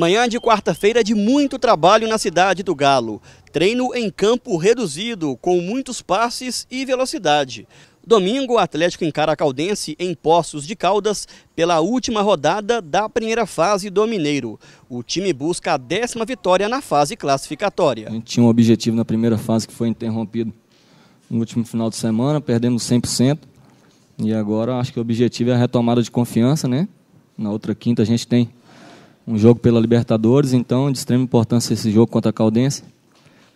Manhã de quarta-feira de muito trabalho na cidade do Galo. Treino em campo reduzido, com muitos passes e velocidade. Domingo, o Atlético encara a Caldense em Poços de Caldas pela última rodada da primeira fase do Mineiro. O time busca a décima vitória na fase classificatória. A gente tinha um objetivo na primeira fase que foi interrompido no último final de semana, perdemos 100%. E agora acho que o objetivo é a retomada de confiança, né? Na outra quinta a gente tem um jogo pela Libertadores, então de extrema importância esse jogo contra a Caldense,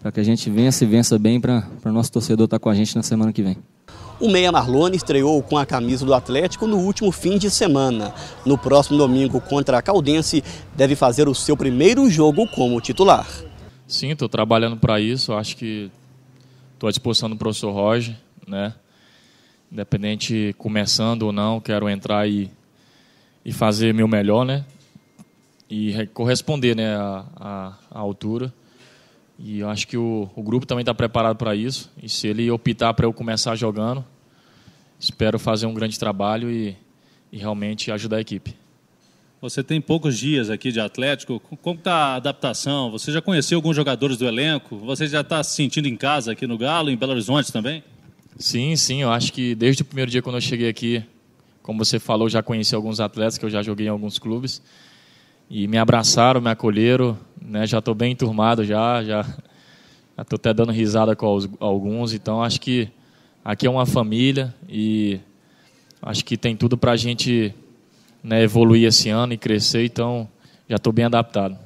para que a gente vença e vença bem para o nosso torcedor estar tá com a gente na semana que vem. O Meia Marlone estreou com a camisa do Atlético no último fim de semana. No próximo domingo contra a Caldense, deve fazer o seu primeiro jogo como titular. Sim, estou trabalhando para isso. Acho que estou à disposição do professor Roger, né? Independente começando ou não, quero entrar e, e fazer meu melhor, né? e corresponder né, à, à altura. E eu acho que o, o grupo também está preparado para isso. E se ele optar para eu começar jogando, espero fazer um grande trabalho e, e realmente ajudar a equipe. Você tem poucos dias aqui de Atlético. Como está a adaptação? Você já conheceu alguns jogadores do elenco? Você já está se sentindo em casa aqui no Galo, em Belo Horizonte também? Sim, sim. Eu acho que desde o primeiro dia quando eu cheguei aqui, como você falou, já conheci alguns atletas que eu já joguei em alguns clubes e me abraçaram, me acolheram, né? Já estou bem enturmado já, já estou até dando risada com alguns, então acho que aqui é uma família e acho que tem tudo para a gente né, evoluir esse ano e crescer, então já estou bem adaptado.